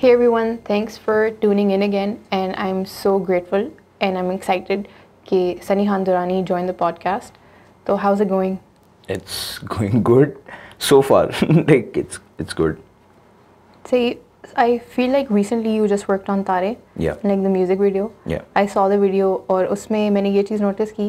Hey everyone, thanks for tuning in again, and I'm so grateful and I'm excited that Sunny Handurani joined the podcast. So how's it going? It's going good so far. like it's it's good. Say, I feel like recently you just worked on Tare. Yeah. Like the music video. Yeah. I saw the video और usme many ये चीज़ notice ki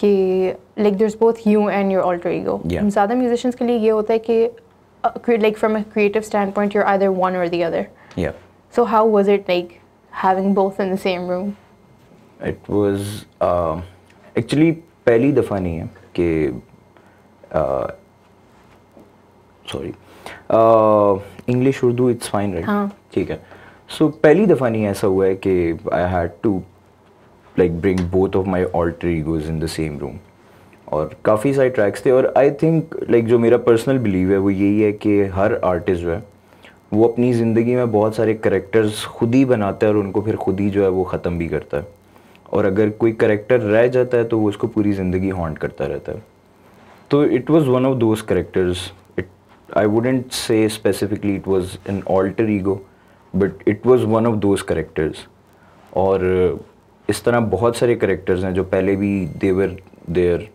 कि like there's both you and your alter ego. Yeah. ज़्यादा musicians के लिए ये होता है कि uh, like from a creative standpoint you're either one or the other. Yeah. So how was it like having both in the same room? It was uh, actually पहली दफ़ा नहीं है कि sorry English Urdu it's fine right ठीक है सो so, पहली दफ़ा नहीं ऐसा हुआ है कि I had to like bring both of my alter egos in the same room और काफ़ी सारे ट्रैक्स थे और आई थिंक लाइक जो मेरा पर्सनल बिलीव है वो यही है कि हर आर्टिस्ट जो है वो अपनी ज़िंदगी में बहुत सारे करेक्टर्स खुद ही बनाता है और उनको फिर खुद ही जो है वो ख़त्म भी करता है और अगर कोई करेक्टर रह जाता है तो वो उसको पूरी ज़िंदगी हॉन्ट करता रहता है तो it was one of those characters it I wouldn't say specifically it was an alter ego but it was one of those characters और इस तरह बहुत सारे करेक्टर्स हैं जो पहले भी देवर देयर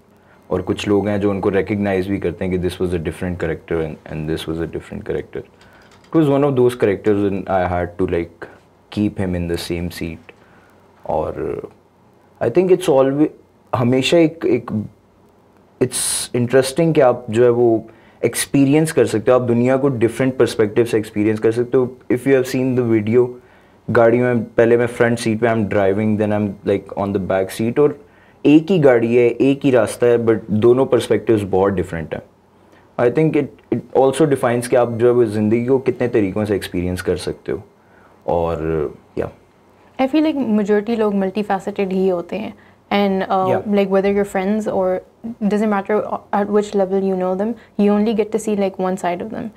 और कुछ लोग हैं जो उनको रिकग्नाइज भी करते हैं कि this was a different character and this was a different character it was one of those characters and I had to like keep him in the same seat और आई थिंक इट्स ऑलवे हमेशा एक एक it's interesting कि आप जो है वो experience कर सकते हो आप दुनिया को डिफरेंट परस्पेक्टिव से एक्सपीरियंस कर सकते हो if you have seen the video गाड़ियों में पहले मैं फ्रंट सीट पे I am driving then I am like on the back seat और एक ही गाड़ी है एक ही रास्ता है बट दोनों पर्सपेक्टिव्स बहुत डिफरेंट हैं I think it it also defines कि आप जो है ज़िंदगी experience कितने तरीक़ों से एक्सपीरियंस कर सकते हो और या आई फील लाइक मेजोरिटी लोग मल्टी फैसेटेड ही and uh, yeah. like whether you're friends or doesn't matter at which level you know them you only get to see like one side of them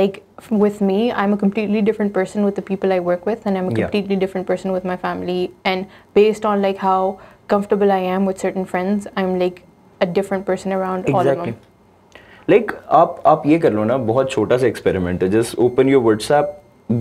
like with me i'm a completely different person with the people i work with and i'm a completely different person with my family and based on like how comfortable i am with certain friends i'm like a different person around exactly. all of them like आप आप ये कर लो ना बहुत छोटा सा experiment है just open your WhatsApp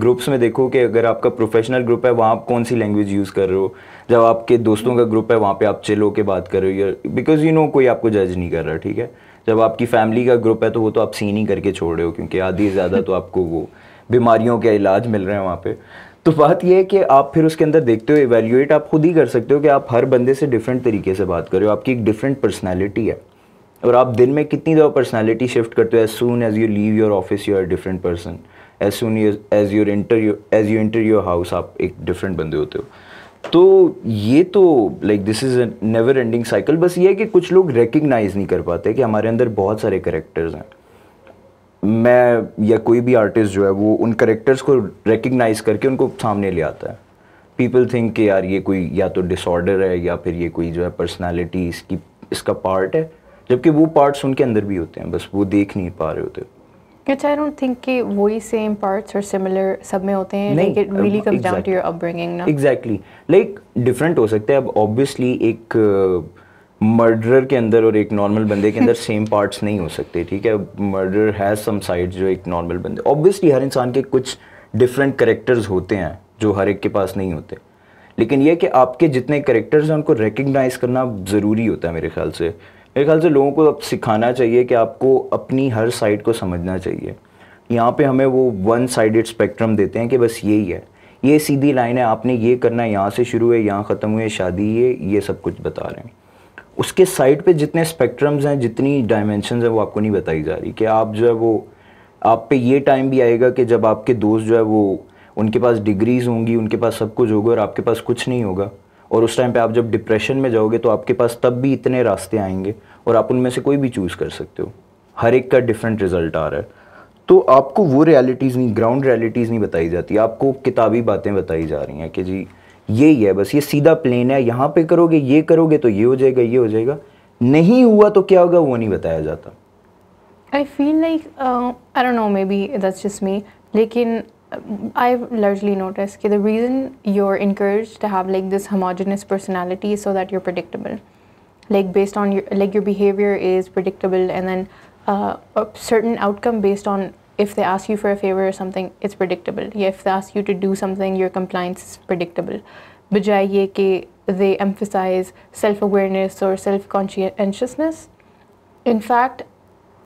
groups में देखो कि अगर आपका प्रोफेशनल ग्रुप है वहाँ आप कौन सी लैंग्वेज यूज़ कर रहे हो जब आपके दोस्तों का ग्रुप है वहाँ पे आप चिल होकर बात कर रहे हो बिकॉज यू नो कोई आपको जज नहीं कर रहा ठीक है जब आपकी फैमिली का ग्रुप है तो वो तो आप सीन ही करके छोड़ रहे हो क्योंकि आधी ज़्यादा तो आपको वो बीमारियों के इलाज मिल रहे हैं वहाँ पे तो बात यह है कि आप फिर उसके अंदर देखते हो एवेल्यूएट आप खुद ही कर सकते हो कि आप हर बंदे से डिफरेंट तरीके से बात कर रहे हो आपकी एक डिफरेंट पर्सनैलिटी है और आप दिन में कितनी दफ़ा पर्सनैलिटी शिफ्ट करते हो as soon as you leave your office you are different person as soon as your enter as you enter your house आप एक डिफरेंट बंदे होते हो तो ये तो like this is never ending cycle बस ये है कि कुछ लोग रिकग्नाइज नहीं कर पाते कि हमारे अंदर बहुत सारे करेक्टर्स हैं मैं या कोई भी आर्टिस्ट जो है वो उन करेक्टर्स को रिकग्नाइज करके उनको सामने ले आता है पीपल थिंक कि यार ये कोई या तो डिसऑर्डर है या फिर ये कोई जो है पर्सनैलिटी इसकी इसका पार्ट है जबकि वो पार्ट्स उनके अंदर भी होते हैं बस वो देख नहीं पा रहे होते अच्छा, कि वही सेम पार्ट्स और सिमिलर सब में होते हैं like it really comes down to your upbringing ना एग्जैक्टली लाइक डिफरेंट हो अब ऑब्वियसली एक मर्डरर uh, के अंदर और एक नॉर्मल बंदे के अंदर सेम पार्ट्स नहीं हो सकते ठीक है हैज सम साइड्स जो एक नॉर्मल बंदे ऑब्वियसली हर इंसान के कुछ डिफरेंट करेक्टर्स होते हैं जो हर एक के पास नहीं होते लेकिन यह कि आपके जितने करेक्टर्स हैं उनको रिकग्नाइज करना ज़रूरी होता है मेरे ख्याल से मेरे ख्याल से लोगों को अब सिखाना चाहिए कि आपको अपनी हर साइड को समझना चाहिए यहाँ पे हमें वो वन साइडेड स्पेक्ट्रम देते हैं कि बस यही है ये सीधी लाइन है आपने ये करना है यहाँ से शुरू है यहाँ ख़त्म हुए शादी ये ये सब कुछ बता रहे हैं उसके साइड पे जितने स्पेक्ट्रम्स हैं जितनी डायमेंशन है वो आपको नहीं बताई जा रही कि आप जो है वो आप पे ये टाइम भी आएगा कि जब आपके दोस्त जो है वो उनके पास डिग्रीज़ होंगी उनके पास सब कुछ होगा और आपके पास कुछ नहीं होगा और उस टाइम पे आप जब डिप्रेशन में जाओगे तो आपके पास तब भी इतने रास्ते आएंगे और आप उनमें से कोई भी चूज़ कर सकते हो हर एक का डिफरेंट रिजल्ट आ रहा है तो आपको वो रियलिटीज़ नहीं ग्राउंड रियलिटीज़ नहीं बताई जाती आपको किताबी बातें बताई जा रही हैं कि जी ये ही है बस ये सीधा प्लेन है यहाँ पे करोगे ये करोगे तो ये हो जाएगा ये हो जाएगा नहीं हुआ तो क्या होगा वो नहीं बताया जाता I feel like I don't know maybe that's just me लेकिन आई लार्जली नोटिस कि the reason you are encourage to have like this homogenous personality so that you are predictable like based on your like your behavior is predictable and then uh, a certain outcome based on if they ask you for a favor or something it's predictable yeah, if they ask you to do something your compliance is predictable they emphasize self-awareness or self-conscientiousness in fact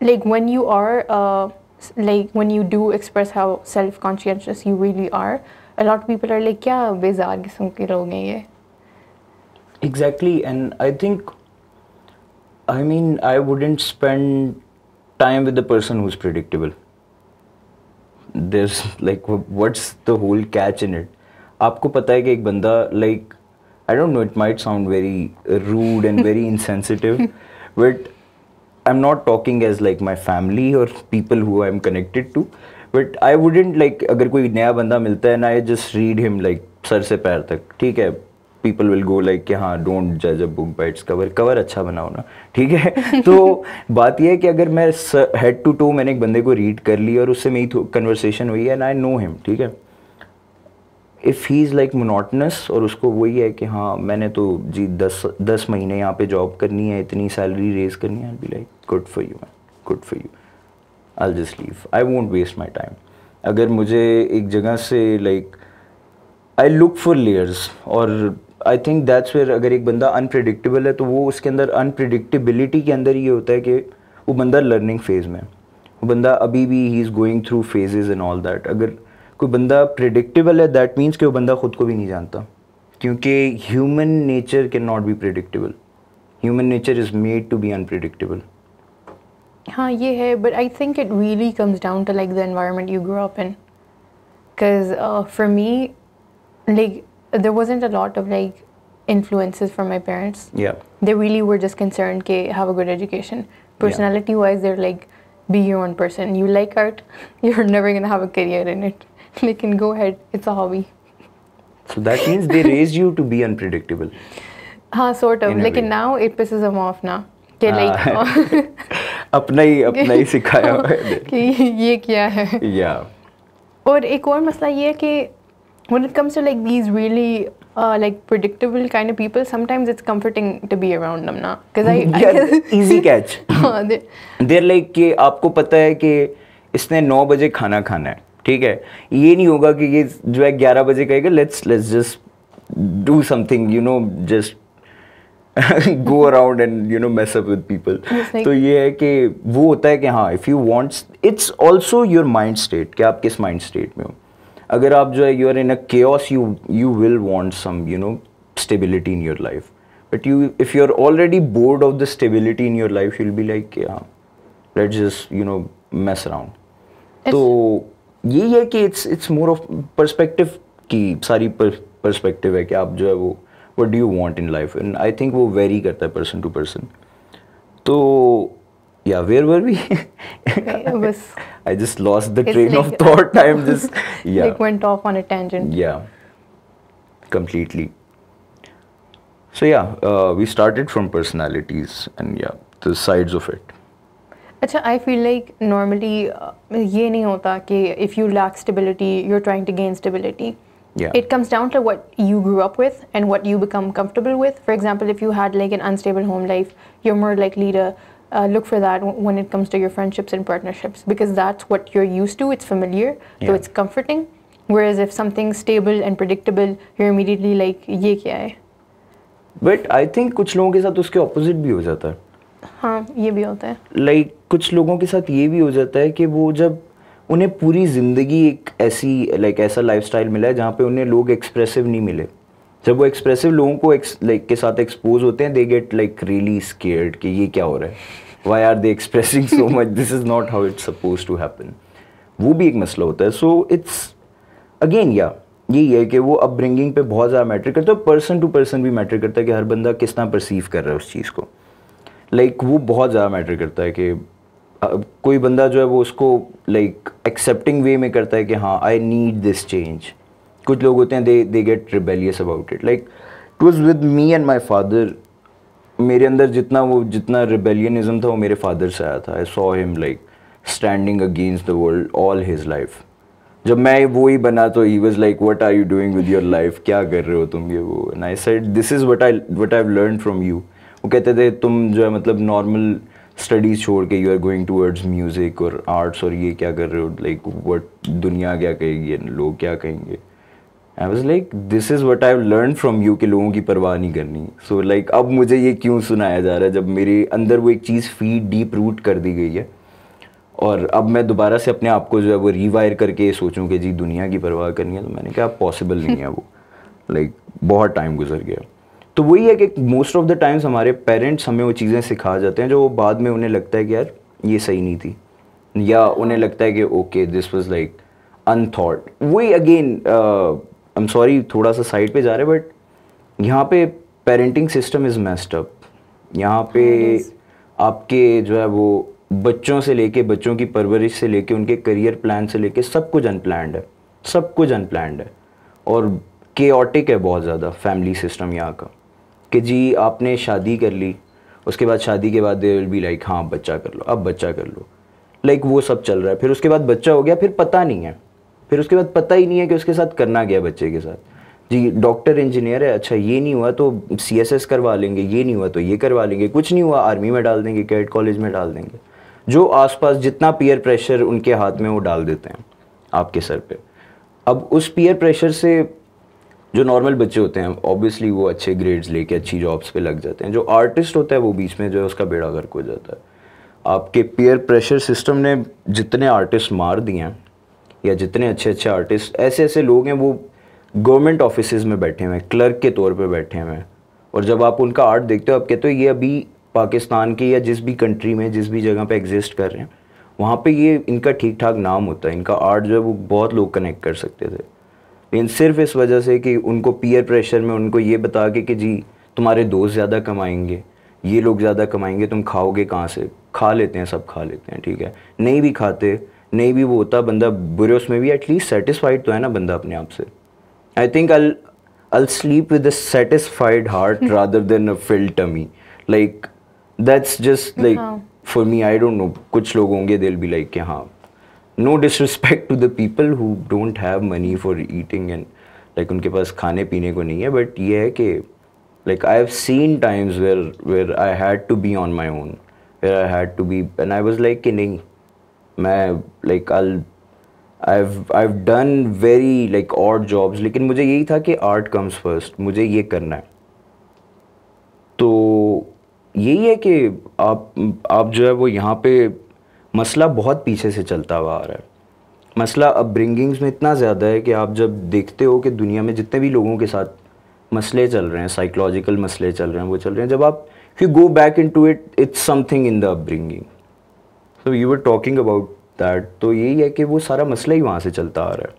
like when you are uh, like when you do express how self-conscientious you really are a lot of people are like yeah bizarre exactly and i think I mean, I wouldn't spend time with the person who's predictable. There's like, what's the whole catch in it? आपको पता है कि एक बंदा like I don't know, it might sound very rude and very insensitive, but I'm not talking as like my family or people who I'm connected to. But I wouldn't like अगर कोई नया बंदा मिलता है ना I just read him like सर से पैर तक ठीक है पीपल विल गो लाइक कि हाँ डोंट जज a book by its cover cover अच्छा बनाओ ना ठीक है तो बात यह है कि अगर मैं हेड टू टू मैंने एक बंदे को रीड कर ली और उससे मेरी कन्वर्सेशन हुई है एंड आई नो हिम ठीक है if he is like monotonous और उसको वही है कि हाँ मैंने तो जी दस दस महीने यहाँ पे जॉब करनी है इतनी सैलरी रेज करनी है be like good for you man good for you I just leave I won't waste my time अगर मुझे एक जगह से like I look for layers और आई थिंक दैट्स वेयर अगर एक बंदा अनप्रडिक्टेबल है तो वो उसके अंदर अनप्रडिक्टेबिलिटी के अंदर ये होता है कि वो बंदा लर्निंग फेज़ में वो बंदा अभी भी he is going through phases in all that अगर कोई बंदा प्रडिक्टेबल है दैट मीन्स कि वो बंदा ख़ुद को भी नहीं जानता क्योंकि human nature can not be predictable human nature is made to be unpredictable हाँ ये है but I think it really comes down to like the environment you grow up in because for me like there wasn't a lot of like influences from my parents. Yeah. They really were just concerned Okay, have a good education. Personality yeah. wise, they're like, be your own person. You like art, you're never gonna have a career in it. they can go ahead, it's a hobby. So that means they raised you to be unpredictable. हाँ sort of. Like and now it pisses them off now. कि like अपना ही अपना ही सिखाया कि ये क्या है या और एक और मसला ये है कि when it comes to like these really uh, like predictable kind of people, sometimes it's comforting to be around them now. Because mm-hmm. I, yeah, I easy catch. They're like कि आपको पता है कि इसने 9 बजे खाना खाना है ठीक है ये नहीं होगा कि ये जो है 11 बजे कहेगा let's let's just do something you know just go around and you know mess up with people तो ये है कि वो होता है कि हाँ if you wants it's also your mind कि आप किस में हो अगर आप जो है you are in a case you you will want some you know stability in your life but you if you are already bored of the stability in your life you'll be like let just you know mess around तो यही है कि it's it's more of perspective की सारी perspective है कि आप जो है वो what do you want in life and I think वो वेरी करता है पर्सन टू पर्सन तो yeah where were we i just lost the train of thought i just yeah like went off on a tangent yeah completely so yeah uh, we started from personalities and yeah the sides of it I feel like normally, normally ये नहीं होता कि if you lack stability you are trying to gain stability It comes down to what you grew up with and what you become comfortable with. For example, if you had like an unstable home life, you're more like leader uh, look for that when it comes to your friendships and partnerships because that's what you're used to. It's familiar, yeah. so it's comforting. Whereas if something's stable and predictable, you're immediately like, ये क्या है? But I think कुछ लोगों के साथ उसके opposite भी हो जाता है. हाँ, ये भी होता है. Like कुछ लोगों के साथ ये भी हो जाता है कि वो जब उन्हें पूरी ज़िंदगी एक ऐसी लाइक like, ऐसा लाइफस्टाइल मिला है जहाँ पे उन्हें लोग एक्सप्रेसिव नहीं मिले जब वो एक्सप्रेसिव लोगों को लाइक के साथ एक्सपोज होते हैं they get like really scared कि ये क्या हो रहा है why are they expressing so much this is not how it's suppose to happen वो भी एक मसला होता है सो इट्स अगेन या यही है कि वो अपब्रिंगिंग पे बहुत ज़्यादा मैटर करता है पर्सन टू पर्सन भी मैटर करता है कि हर बंदा किस तरह परसीव कर रहा है उस चीज़ को लाइक like, वो बहुत ज़्यादा मैटर करता है कि कोई बंदा जो है वो उसको लाइक एक्सेप्टिंग वे में करता है कि हाँ आई नीड दिस चेंज कुछ लोग होते हैं they they get rebellious about it like it was with me and my father मेरे अंदर जितना वो जितना रिबेलियनिज्म था वो मेरे फादर से आया था I saw him like standing against the world all his life जब मैं वो ही बना तो he was like what are you doing with your life क्या कर रहे हो तुम ये वो and I said this is what I what I learn from you वो कहते थे तुम जो है मतलब नॉर्मल स्टडीज़ छोड़ के you are going towards music और आर्ट्स और ये क्या कर रहे हो लाइक like, वट दुनिया क्या कहेगी लोग क्या कहेंगे I was like this is what I learn from you कि लोगों की परवाह नहीं करनी सो so, लाइक like, अब मुझे ये क्यों सुनाया जा रहा है जब मेरे अंदर वो एक चीज़ फीड डीप रूट कर दी गई है और अब मैं दोबारा से अपने आप को जो है वो रिवायर करके सोचूं कि जी दुनिया की परवाह करनी है तो मैंने कहा पॉसिबल नहीं है वो लाइक like, बहुत टाइम गुजर गया तो वही है कि मोस्ट ऑफ द टाइम्स हमारे पेरेंट्स हमें वो चीज़ें सिखा जाते हैं जो वो बाद में उन्हें लगता है कि यार ये सही नहीं थी या उन्हें लगता है कि okay this was like unthought वही अगेन आई एम सॉरी थोड़ा सा साइड पे जा रहे बट यहाँ पे parenting system is messed up यहाँ पे हाँ, आपके जो है वो बच्चों से लेके बच्चों की परवरिश से लेके उनके करियर प्लान से लेके सब कुछ अनप्लान्ड है सब कुछ अनप्लान्ड है और केओटिक है बहुत ज़्यादा फैमिली सिस्टम यहाँ का कि जी आपने शादी कर ली उसके बाद शादी के बाद दे विल बी लाइक हाँ बच्चा कर लो अब बच्चा कर लो लाइक like, वो सब चल रहा है फिर उसके बाद बच्चा हो गया फिर पता नहीं है फिर उसके बाद पता ही नहीं है कि उसके साथ करना क्या बच्चे के साथ जी डॉक्टर इंजीनियर है अच्छा ये नहीं हुआ तो सी करवा लेंगे ये नहीं हुआ तो ये करवा लेंगे कुछ नहीं हुआ आर्मी में डाल देंगे कैड कॉलेज में डाल देंगे जो आसपास जितना पीयर प्रेशर उनके हाथ में वो डाल देते हैं आपके सर पे अब उस पीयर प्रेशर से जो नॉर्मल बच्चे होते हैं ऑब्वियसली वो अच्छे ग्रेड्स लेके अच्छी जॉब्स पे लग जाते हैं जो आर्टिस्ट होता है वो बीच में जो है उसका बेड़ा गर्क हो जाता है आपके पीयर प्रेशर सिस्टम ने जितने आर्टिस्ट मार दिए हैं या जितने अच्छे अच्छे आर्टिस्ट ऐसे ऐसे लोग हैं वो गवर्नमेंट ऑफिस में बैठे हुए हैं क्लर्क के तौर पर बैठे हुए हैं और जब आप उनका आर्ट देखते हो आप कहते हो ये अभी पाकिस्तान के या जिस भी कंट्री में जिस भी जगह पे एग्जिस्ट कर रहे हैं वहाँ पे ये इनका ठीक ठाक नाम होता है इनका आर्ट जो है वो बहुत लोग कनेक्ट कर सकते थे लेकिन सिर्फ इस वजह से कि उनको पीयर प्रेशर में उनको ये बता के कि जी तुम्हारे दोस्त ज़्यादा कमाएंगे ये लोग ज़्यादा कमाएंगे तुम खाओगे कहाँ से खा लेते हैं सब खा लेते हैं ठीक है नहीं भी खाते नहीं भी वो होता बंदा बुरे उसमें भी एटलीस्ट सेटिस्फाइड तो है ना बंदा अपने आप से I think I I sleep with a satisfied heart rather than a filled tummy like that's just like for me I don't know कुछ लोग होंगे दिल बी लाइक के हाँ no disrespect to the people who don't have money for eating and like उनके पास खाने पीने को नहीं है बट ये है कि like I have seen times where where I had to be on my own where I had to be and I was like कि नहीं मैं like I I done very like odd jobs लेकिन मुझे यही था कि art comes first मुझे ये करना है तो यही है कि आप आप जो है वो यहाँ पे मसला बहुत पीछे से चलता हुआ आ रहा है मसला अब ब्रिंगिंग्स में इतना ज़्यादा है कि आप जब देखते हो कि दुनिया में जितने भी लोगों के साथ मसले चल रहे हैं साइकोलॉजिकल मसले चल रहे हैं वो चल रहे हैं जब आप you go back into it it's something in the upbringing तो you were talking about that तो यही है कि वो सारा मसला ही वहाँ से चलता आ रहा है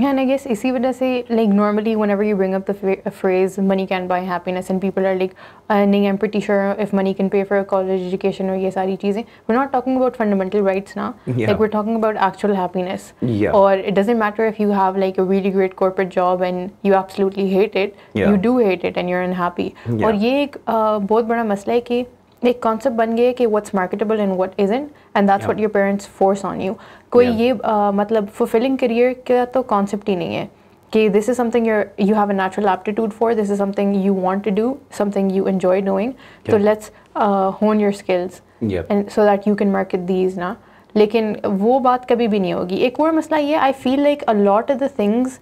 Yeah, And I guess इसी वजह से like normally whenever you bring up the phrase money can buy happiness and people are like uh, नहीं I'm pretty sure if money can pay for a college education और ये सारी चीज़ें we're not talking about fundamental rights now yeah. like we're talking about actual happiness yeah. or it doesn't matter if you have like a really great corporate job and you absolutely hate it yeah. you do hate it and you're unhappy yeah. और ये एक uh, बहुत बड़ा मसला है कि एक concept बन गया कि what's marketable and what is in and that's what your parents force on you कोई yeah. ये uh, मतलब फुलफिलिंग करियर का तो कॉन्सेप्ट ही नहीं है कि this is something your you have a natural aptitude for this is something you want to do something you enjoy doing तो let's hone your skills and so that you can market these ना लेकिन वो बात कभी भी नहीं होगी एक और मसला ये I feel like a lot of the things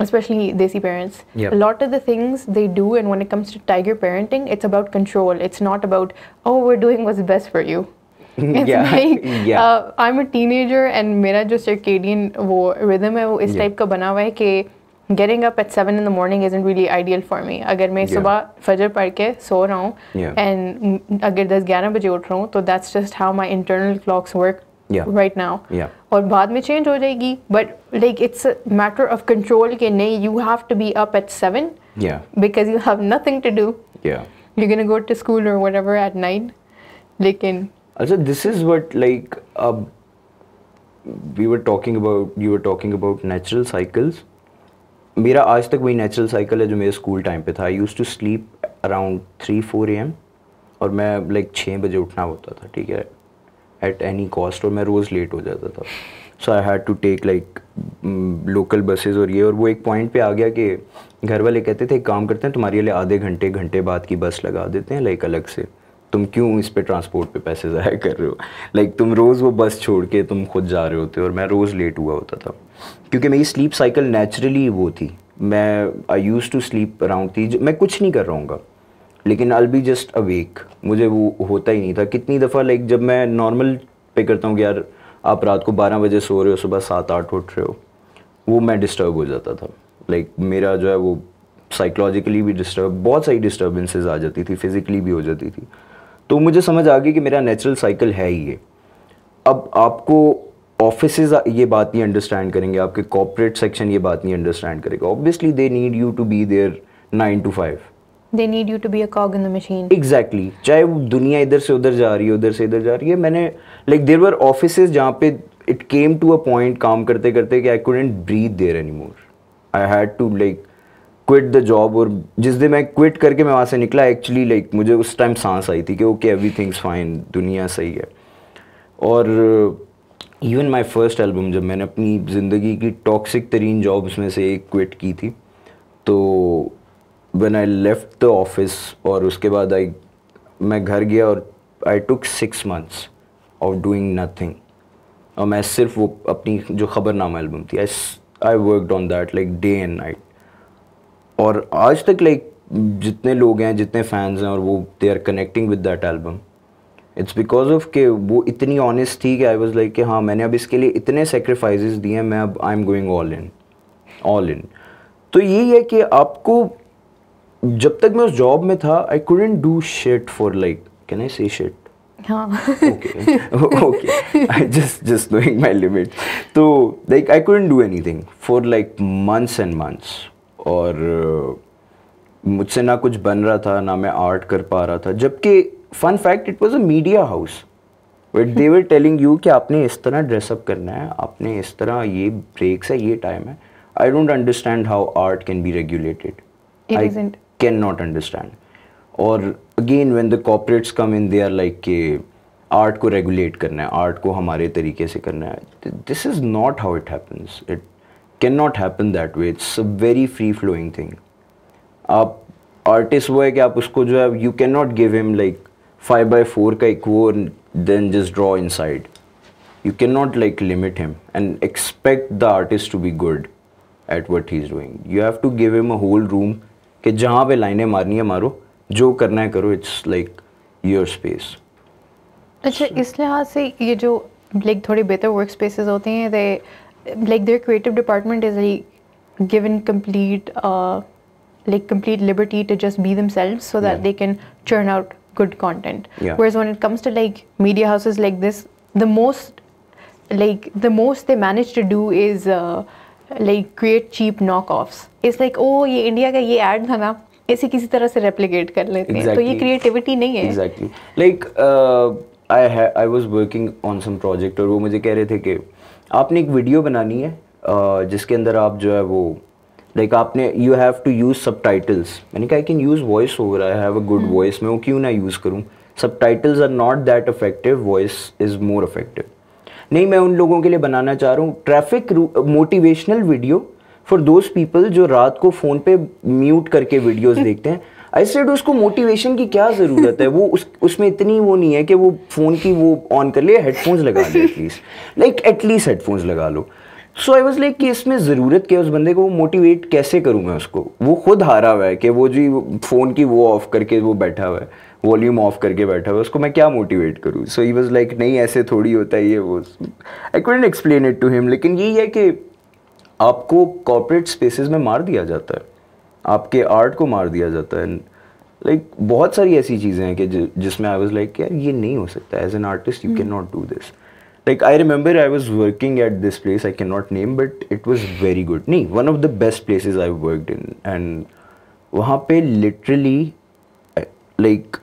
especially desi parents yep. a lot of the things they do and when it comes to tiger parenting it's about control it's not about oh we're doing what's best for you it's yeah. like yeah. Uh, I'm a teenager and मेरा जो circadian वो rhythm है वो इस type का बना हुआ है कि getting up at 7 in the morning isn't really ideal for me अगर मैं yeah. सुबह फजर पढ़ के सो रहा हूँ and अगर 10 11 बजे उठ रहा हूँ तो that's just how my internal clocks work right now और बाद में चेंज हो जाएगी but like it's matter of control के नहीं you have to be up at seven because you have nothing to do you can go to school और whatever at nine लेकिन अच्छा दिस इज वट लाइक अब we were talking about you were talking about natural cycles मेरा आज तक वही natural cycle है जो मेरे स्कूल टाइम पे था I used to sleep around three four AM और मैं लाइक like, छः बजे उठना होता था ठीक है एट एनी कॉस्ट और मैं रोज़ लेट हो जाता था so I had to take like local buses और ये और वो एक पॉइंट पे आ गया कि घर वाले कहते थे एक काम करते हैं तुम्हारे लिए आधे घंटे घंटे बाद की बस लगा देते हैं लाइक अलग से तुम क्यों इस पर ट्रांसपोर्ट पे पैसे ज़ाया कर रहे हो लाइक like, तुम रोज़ वो बस छोड़ के तुम खुद जा रहे होते हो और मैं रोज़ लेट हुआ होता था क्योंकि मेरी स्लीप साइकिल नेचुरली वो थी मैं I used to sleep around थी मैं कुछ नहीं कर रहा हूँ लेकिन आई बी जस्ट अवेक मुझे वो होता ही नहीं था कितनी दफ़ा लाइक जब मैं नॉर्मल पे करता हूँ कि यार आप रात को बारह बजे सो रहे हो सुबह सात आठ उठ रहे हो वो मैं डिस्टर्ब हो जाता था लाइक like, मेरा जो है वो साइकोलॉजिकली भी डिस्टर्ब बहुत सारी डिस्टर्बेंसेज आ जाती थी फिज़िकली भी हो जाती थी तो मुझे समझ आ गई कि मेरा नेचुरल साइकिल है ही ये अब आपको ऑफिस ये बात नहीं अंडरस्टैंड करेंगे आपके कॉपरेट सेक्शन ये बात नहीं अंडरस्टैंड करेगा obviously they need you to be there nine to five they need you to be a cog in the machine exactly चाहे दुनिया इधर से उधर जा रही है उधर से इधर जा रही है मैंने लाइक देर वर ऑफिस जहाँ पे it came to a point काम करते करते कि I couldn't breathe there any more I had to like quit the job और जिस दिन मैं क्विट करके मैं वहाँ से निकला एक्चुअली लाइक like, मुझे उस टाइम सांस आई थी कि ओके एवरी थिंग्स फाइन दुनिया सही है और इवन माई फर्स्ट एल्बम जब मैंने अपनी ज़िंदगी की टॉक्सिक तरीन जॉब्स में से एक क्विट की थी तो when I left the office और उसके बाद आई मैं घर गया और I took six months of doing nothing और मैं सिर्फ वो अपनी जो खबरनामा एल्बम थी I worked on that like day and night और आज तक लाइक जितने लोग हैं जितने फैंस हैं और वो they are connecting with that album it's because of के वो इतनी ऑनेस्ट थी कि आई वॉज लाइक कि हाँ मैंने अब इसके लिए इतने सेक्रीफाइज दिए हैं मैं अब I am going all in all in तो यही है कि आपको जब तक मैं उस जॉब में था I couldn't do shit for like can I say shit okay I just just knowing limit तो like I do anything for like months and months और uh, मुझसे ना कुछ बन रहा था ना मैं आर्ट कर पा रहा था जबकि fun fact it was a media house but they were telling you कि आपने इस तरह ड्रेसअप करना है आपने इस तरह ये ब्रेक्स है ये टाइम है I don't understand how art can be regulated cannot understand. Or again, when the corporates come in, they are like, art ko regulate karna hai, art ko hamare tarike se karna hai. This is not how it happens. It cannot happen that way. It's a very free-flowing thing. Aap artist ho hai ki aap usko jo hai, you cannot give him like 5 by 4 ka ikwo and then just draw inside. You cannot like limit him and expect the artist to be good at what he is doing. You have to give him a whole room कि जहाँ पे लाइनें मारनी है मारो जो करना है करो इट्स लाइक योर स्पेस अच्छा इस लिहाज से ये जो लाइक थोड़ी बेहतर वर्क स्पेसेस होते हैं they like their creative department is like given complete like complete liberty to just be themselves so that they can churn out good content yeah. whereas when it comes to like media houses like this the most like the most they manage to do is uh, like create cheap knock off it's like oh ये India का ये add था ना इसे किसी तरह से replicate कर लेते exactly. हैं तो ये क्रिएटिविटी नहीं है exactly like I was working on some project और वो मुझे कह रहे थे कि आपने एक वीडियो बनानी है uh, जिसके अंदर आप जो है वो लाइक like आपने you have to use subtitles मैंने कहा I can use voice over I have a good voice मैं वो क्यों ना यूज़ करूँ subtitles are not that effective voice is more effective नहीं मैं उन लोगों के लिए बनाना चाह रहा हूँ traffic motivational video for those people जो रात को फ़ोन पे म्यूट करके वीडियोस देखते हैं आई सेड उसको मोटिवेशन की क्या ज़रूरत है वो उस उसमें इतनी वो नहीं है कि वो फ़ोन की वो ऑन कर लिए हेडफोन्स लगा ले एटलीस्ट लाइक एटलीस्ट हेडफोन्स लगा लो सो आई वॉज लाइक कि इसमें ज़रूरत क्या है उस बंदे को वो मोटिवेट कैसे करूँ मैं उसको वो खुद हारा हुआ है कि वो जी फ़ोन की वो ऑफ करके वो बैठा हुआ है वॉल्यूम ऑफ करके बैठा हुआ उसको मैं क्या मोटिवेट करूँ सो ही वॉज लाइक नहीं ऐसे थोड़ी होता है ये वो I couldn't explain it to him लेकिन यही है कि आपको कॉपरेट स्पेसिस में मार दिया जाता है आपके आर्ट को मार दिया जाता है लाइक like, बहुत सारी ऐसी चीज़ें हैं कि जिसमें आई वॉज लाइक यार ये नहीं हो सकता as an artist you can not do this like I remember I was working at this place I can not name but it was very good नहीं one of the best places I worked in and वहाँ पे literally like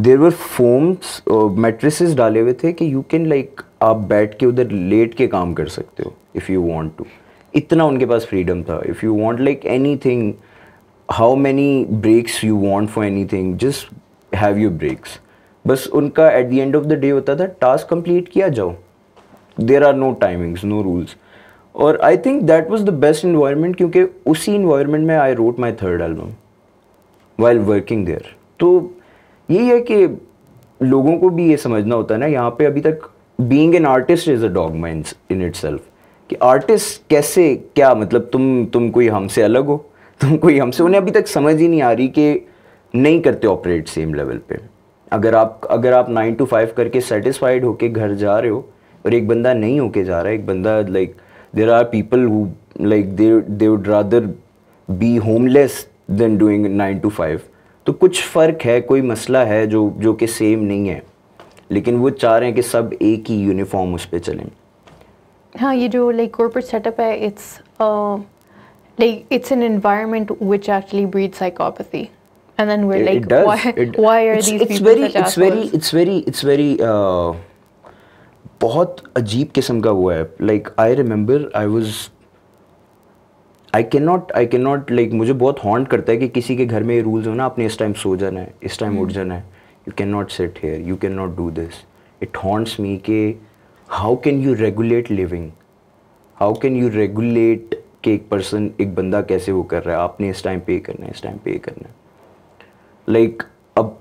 there were foams mattress डाले हुए थे कि you can like आप बैठ के उधर लेट के काम कर सकते हो इफ़ यू वॉन्ट टू इतना उनके पास फ्रीडम था if you want like anything how many breaks you want for anything just have you breaks बस उनका at the end of the day होता था टास्क कंप्लीट किया जाओ there are no timings no rules और I think that was the best environment क्योंकि उसी environment में I wrote my third album while working there तो यही है कि लोगों को भी ये समझना होता है ना यहाँ पे अभी तक being an artist is a mind in itself कि आर्टिस्ट कैसे क्या मतलब तुम तुम कोई हमसे अलग हो तुम कोई हमसे उन्हें अभी तक समझ ही नहीं आ रही कि नहीं करते ऑपरेट सेम लेवल पे अगर आप अगर आप नाइन टू फाइव करके सेटिस्फाइड होके घर जा रहे हो और एक बंदा नहीं होके जा रहा है एक बंदा like there are people who like they they would rather be homeless than doing nine to five तो कुछ फ़र्क है कोई मसला है जो जो कि सेम नहीं है लेकिन वो चाह रहे हैं कि सब एक ही यूनिफॉर्म उस पर चलें हाँ ये जो लाइक कॉर्पोरेट सेटअप है it's like it's an environment which actually breed psychopathy and then we are like why are these it's very it's very it's very it's very बहुत अजीब किस्म का वो है like I remember I was I can not I can not like मुझे बहुत haunt करता है कि किसी के घर में ये रूल्स हो ना आपने इस टाइम सो जाना है इस टाइम उठ hmm. जाना है you can not sit here you can not do this it haunts me के how can you regulate living how can you regulate कि एक पर्सन एक बंदा कैसे वो कर रहा है आपने इस टाइम पे करना है इस टाइम पे करना है लाइक अब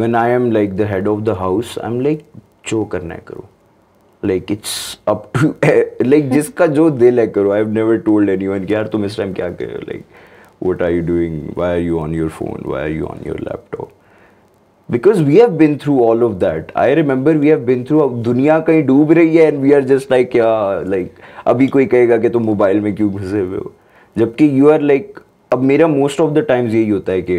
when I am like the head of the house I am like जो करना है करो like it's up to like जिसका जो दिल है करो I have never told anyone कि यार तुम इस टाइम क्या कर रहे हो like what are you doing why are you on your phone why are you on your laptop because we have been through all of that I remember we have been through अब दुनिया कहीं डूब रही है and we are just like या like अभी कोई कहेगा कि तुम मोबाइल में क्यों घुसे हुए हो जबकि यू आर लाइक अब मेरा मोस्ट ऑफ द टाइम्स यही होता है कि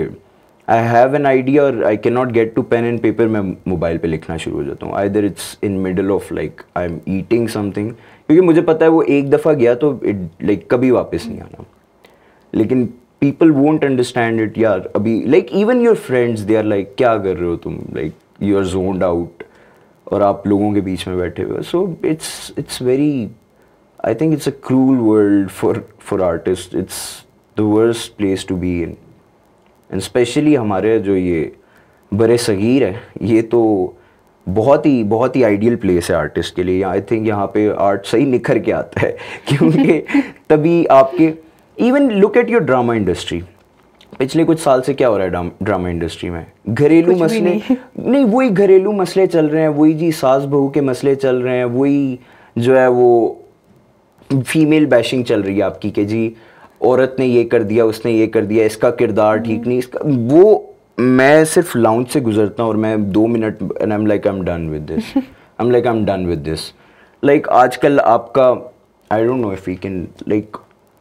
आई हैव एन आइडिया और I can not get to pen and paper मैं मोबाइल पे लिखना शुरू हो जाता हूँ either it's in middle of like I am eating something क्योंकि मुझे पता है वो एक दफ़ा गया तो इट लाइक like, कभी वापस नहीं आना लेकिन पीपल वोंट अंडरस्टैंड इट यार अभी like even your friends they are like क्या कर रहे हो तुम like you are zoned out और आप लोगों के बीच में बैठे हुए so it's it's very I think it's a cruel world for for artist it's the worst place to be in and especially हमारे जो ये बरे सग़ीर है ये तो बहुत ही बहुत ही आइडियल प्लेस है आर्टिस्ट के लिए आई थिंक यहाँ पे आर्ट सही निखर के आता है क्योंकि तभी आपके even look at your drama industry पिछले कुछ साल से क्या हो रहा है ड्रामा इंडस्ट्री में घरेलू मसले नहीं, नहीं वही घरेलू मसले चल रहे हैं वही जी सास बहू के मसले चल रहे हैं वही जो है वो फीमेल बैशिंग चल रही है आपकी के जी औरत ने ये कर दिया उसने ये कर दिया इसका किरदार ठीक नहीं इसका वो मैं सिर्फ लाउंज से गुजरता हूँ और मैं दो minute and I am like I am done with this I am like I am done with this like आजकल आपका I don't know if you can like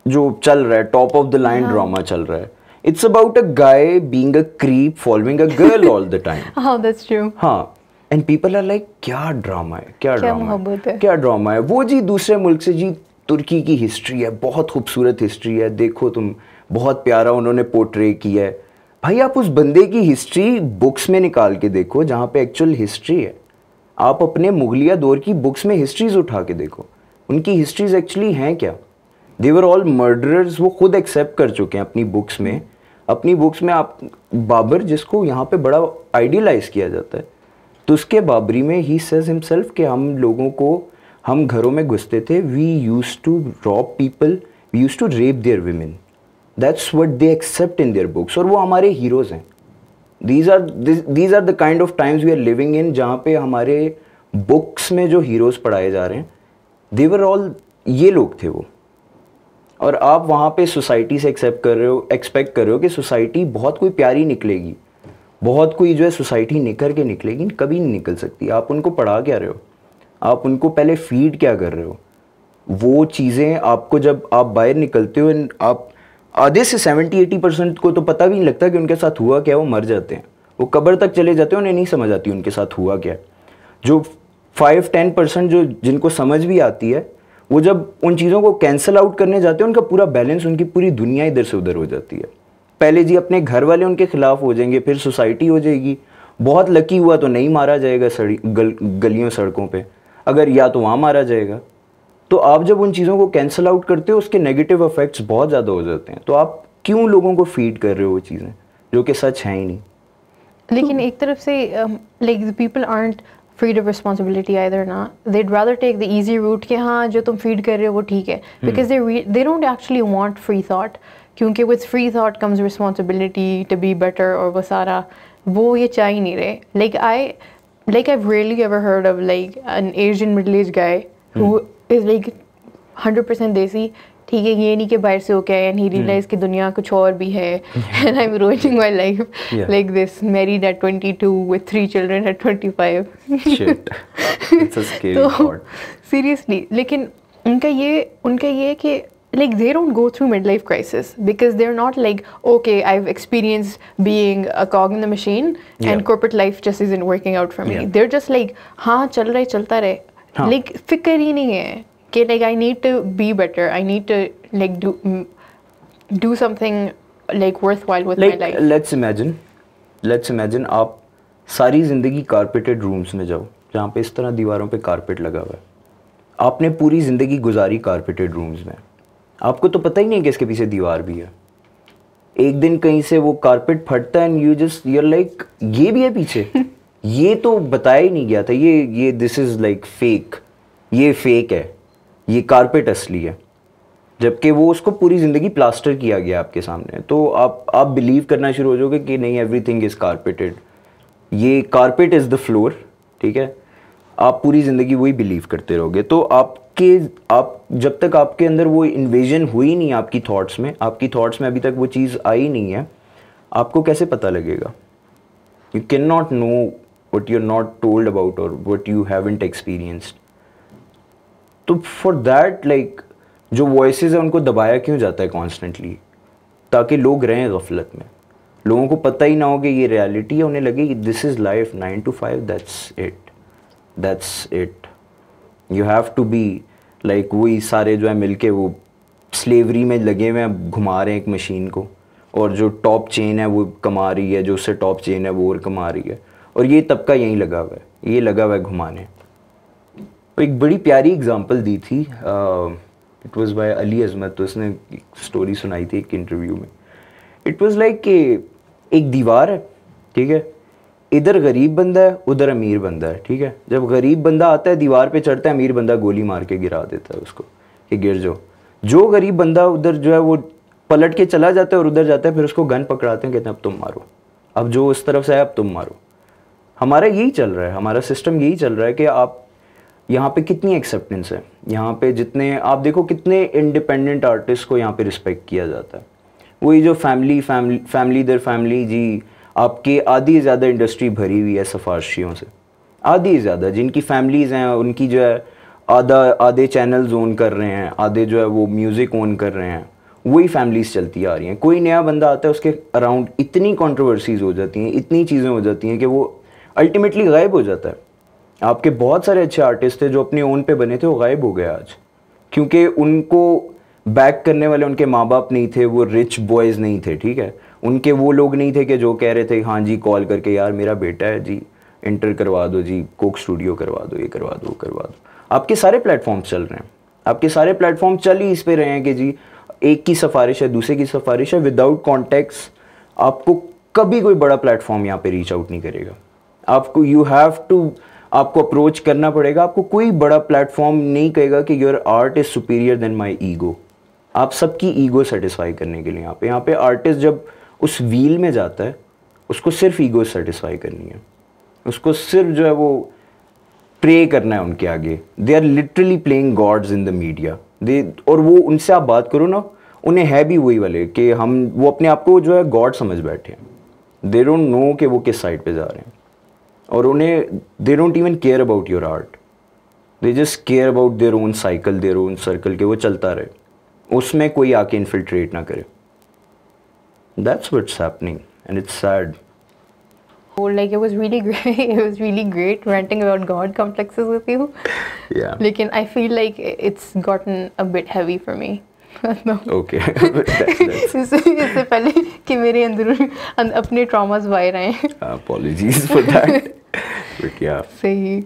जो चल रहा है top of the line drama चल रहा है it's about a guy being a creep following a girl all the time हाँ एंड पीपल आर लाइक क्या ड्रामा है क्या ड्रामा है क्या ड्रामा है वो जी दूसरे मुल्क से जी तुर्की की हिस्ट्री है बहुत खूबसूरत हिस्ट्री है देखो तुम बहुत प्यारा उन्होंने पोर्ट्रे किया है भाई आप उस बंदे की हिस्ट्री बुक्स में निकाल के देखो जहाँ पे एक्चुअल हिस्ट्री है आप अपने मुगलिया दौर की बुक्स में हिस्ट्रीज उठा के देखो उनकी हिस्ट्रीज एक्चुअली हैं क्या देवर ऑल मर्डरर्स वो खुद एक्सेप्ट कर चुके हैं अपनी बुक्स में अपनी बुक्स में आप बाबर जिसको यहाँ पे बड़ा आइडियलाइज किया जाता है तो उसके बाबरी में ही सेज हिमसेल्फ कि हम लोगों को हम घरों में घुसते थे we use to rob people we use to rape their women that's what they accept in their books और वो हमारे हीरोज़ हैं these are these are the kind of times we are living in जहाँ पे हमारे books में जो heroes पढ़ाए जा रहे हैं देवर ऑल ये लोग थे वो और आप वहाँ पे सोसाइटी से एक्सेप्ट कर रहे हो एक्सपेक्ट कर रहे हो कि सोसाइटी बहुत कोई प्यारी निकलेगी बहुत कोई जो है सोसाइटी निकल के निकलेगी कभी नहीं निकल सकती आप उनको पढ़ा क्या रहे हो आप उनको पहले फीड क्या कर रहे हो वो चीज़ें आपको जब आप बाहर निकलते हो आप आधे से सेवेंटी एटी परसेंट को तो पता भी नहीं लगता कि उनके साथ हुआ क्या वो मर जाते हैं वो कब्र तक चले जाते हैं उन्हें नहीं समझ आती उनके साथ हुआ क्या जो फाइव टेन परसेंट जो जिनको समझ भी आती है वो जब उन चीज़ों को कैंसिल आउट करने जाते हैं उनका पूरा बैलेंस उनकी पूरी दुनिया इधर से उधर हो जाती है पहले जी अपने घर वाले उनके खिलाफ हो जाएंगे फिर सोसाइटी हो जाएगी बहुत लकी हुआ तो नहीं मारा जाएगा सड़ी गल, गलियों सड़कों पर अगर या तो वहाँ मारा जाएगा तो आप जब उन चीज़ों को कैंसिल आउट करते हो उसके नेगेटिव इफेक्ट्स बहुत ज़्यादा हो जाते हैं तो आप क्यों लोगों को फीड कर रहे हो वो चीज़ें जो कि सच है ही नहीं तो लेकिन एक तरफ से like the people aren't freed of responsibility either ना they'd rather take the easy route के हाँ जो तुम फीड कर रहे हो वो ठीक है because they they don't actually want free thought क्योंकि with free thought comes responsibility to be better और वो सारा वो ये चाह ही नहीं रहे like I like I've rarely ever heard of like an Asian middle-aged guy hmm. who is like 100% desi ठीक है ये नहीं कि बाहर से होके आए एंड ही रियलाइज कि दुनिया कुछ और भी है and I am ruining my life like this married at 22 with three children at 25 shit it's a scary seriously लेकिन उनका ये उनका ये कि like they don't go through midlife crisis because they're not like okay i've experienced being a cog in the machine yeah. and corporate life just isn't working out for me yeah. they're just like ha chal rahe chalta rahe हाँ. like fikr hi nahi hai कि like i need to be better i need to like do do something like worthwhile with like, my life let's imagine let's imagine आप सारी ज़िंदगी carpeted rooms में जाओ जहाँ पे इस तरह दीवारों पे कारपेट लगा हुआ है आपने पूरी ज़िंदगी गुजारी कारपेटेड रूम्स में आपको तो पता ही नहीं कि इसके पीछे दीवार भी है एक दिन कहीं से वो कारपेट फटता है and you just you're like ये भी है पीछे ये तो बताया ही नहीं गया था ये ये दिस इज़ लाइक फेक ये फेक है ये कारपेट असली है जबकि वो उसको पूरी ज़िंदगी प्लास्टर किया गया आपके सामने तो आप आप बिलीव करना शुरू हो जाओगे कि नहीं एवरीथिंग इज़ कारपेटेड ये कारपेट इज़ द फ्लोर ठीक है आप पूरी ज़िंदगी वही बिलीव करते रहोगे तो आपके आप जब तक आपके अंदर वो इन्वेजन हुई नहीं आपकी थॉट्स में आपकी थॉट्स में अभी तक वो चीज़ आई नहीं है आपको कैसे पता लगेगा you can not know what you are not told about और वट यू हैवेंट एक्सपीरियंसड तो फॉर दैट लाइक जो वॉइस है उनको दबाया क्यों जाता है कॉन्स्टेंटली ताकि लोग रहें गफलत में लोगों को पता ही ना हो कि ये रियलिटी है उन्हें लगे this is life nine to five that's it that's it you have to be like वही सारे जो है मिलके वो स्लेवरी में लगे हुए हैं घुमा रहे हैं एक मशीन को और जो टॉप चेन है वो कमा रही है जो उससे टॉप चेन है वो और कमा रही है और ये तबका यहीं लगा हुआ है ये लगा हुआ है घुमाने एक बड़ी प्यारी एग्जांपल दी थी it was by Ali Azmat तो उसने एक स्टोरी सुनाई थी एक इंटरव्यू में इट वाज लाइक कि एक दीवार है ठीक है इधर गरीब बंदा है उधर अमीर बंदा है ठीक है जब गरीब बंदा आता है दीवार पे चढ़ता है अमीर बंदा गोली मार के गिरा देता है उसको कि गिर जाओ जो गरीब बंदा उधर जो है वो पलट के चला जाता है और उधर जाता है फिर उसको गन पकड़ाते हैं कहते हैं अब तुम मारो अब जो उस तरफ से है अब तुम मारो हमारा यही चल रहा है हमारा सिस्टम यही चल रहा है कि आप यहाँ पे कितनी एक्सेप्टेंस है यहाँ पे जितने आप देखो कितने इंडिपेंडेंट आर्टिस्ट को यहाँ पे रिस्पेक्ट किया जाता है वही जो फैमिली फैमिली फैमिली दर फैमिली जी आपकी आधी ज़्यादा इंडस्ट्री भरी हुई है सफारशियों से आधी ज़्यादा जिनकी फैमिलीज़ हैं उनकी जो है आधा आधे चैनल्स ओन कर रहे हैं आधे जो है वो म्यूज़िक ओन कर रहे हैं वही फैमिलीज चलती आ रही हैं कोई नया बंदा आता है उसके अराउंड इतनी कॉन्ट्रोवर्सीज हो जाती हैं इतनी चीज़ें हो जाती हैं कि वो अल्टीमेटली गायब हो जाता है आपके बहुत सारे अच्छे आर्टिस्ट थे जो अपने ओन पे बने थे वो गायब हो गया आज क्योंकि उनको बैक करने वाले उनके माँ बाप नहीं थे वो रिच बॉयज़ नहीं थे ठीक है उनके वो लोग नहीं थे कि जो कह रहे थे हाँ जी कॉल करके यार मेरा बेटा है जी इंटर करवा दो जी कोक स्टूडियो करवा दो ये करवा दो वो करवा दो आपके सारे प्लेटफॉर्म चल रहे हैं आपके सारे प्लेटफॉर्म चल ही इस पर रहे हैं कि जी एक की सिफारिश है दूसरे की सिफारिश है विदाउट कॉन्टेक्ट आपको कभी कोई बड़ा प्लेटफॉर्म यहाँ पर रीच आउट नहीं करेगा आपको यू हैव टू आपको अप्रोच करना पड़ेगा आपको कोई बड़ा प्लेटफॉर्म नहीं कहेगा कि your art is superior than my ego आप सबकी ईगो सेटिस्फाई करने के लिए यहाँ पे यहाँ पे आर्टिस्ट जब उस व्हील में जाता है उसको सिर्फ ईगो सेटिस्फाई करनी है उसको सिर्फ जो है वो प्रे करना है उनके आगे they are literally playing gods in the media they और वो उनसे आप बात करो ना उन्हें है भी वही वाले कि हम वो अपने आप को जो है गॉड समझ बैठे हैं दे डोंट नो कि वो किस साइड पे जा रहे हैं और उन्हें they don't even care about your art they just care about their own cycle their own circle के वो चलता रहे उसमें कोई आके इन्फिल्ट्रेट ना करे that's what's happening and it's sad oh, like it was really great it was really great ranting about god complexes with you yeah like i feel like it's gotten a bit heavy for me Okay. Okay इससे पहले कि मेरे अंदर अपने traumas बाहर आए apologies for that but yeah सही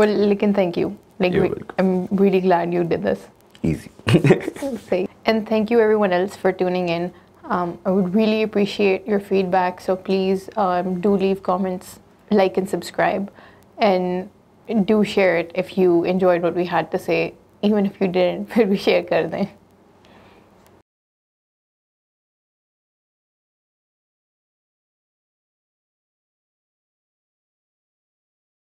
well लेकिन thank you like You're we, I'm really glad you did this easy. and thank you everyone else for tuning in. Um, I would really appreciate your feedback. So please um, do leave comments, like and subscribe, and do share it if you enjoyed what we had to say. Even if you didn't, But we share it.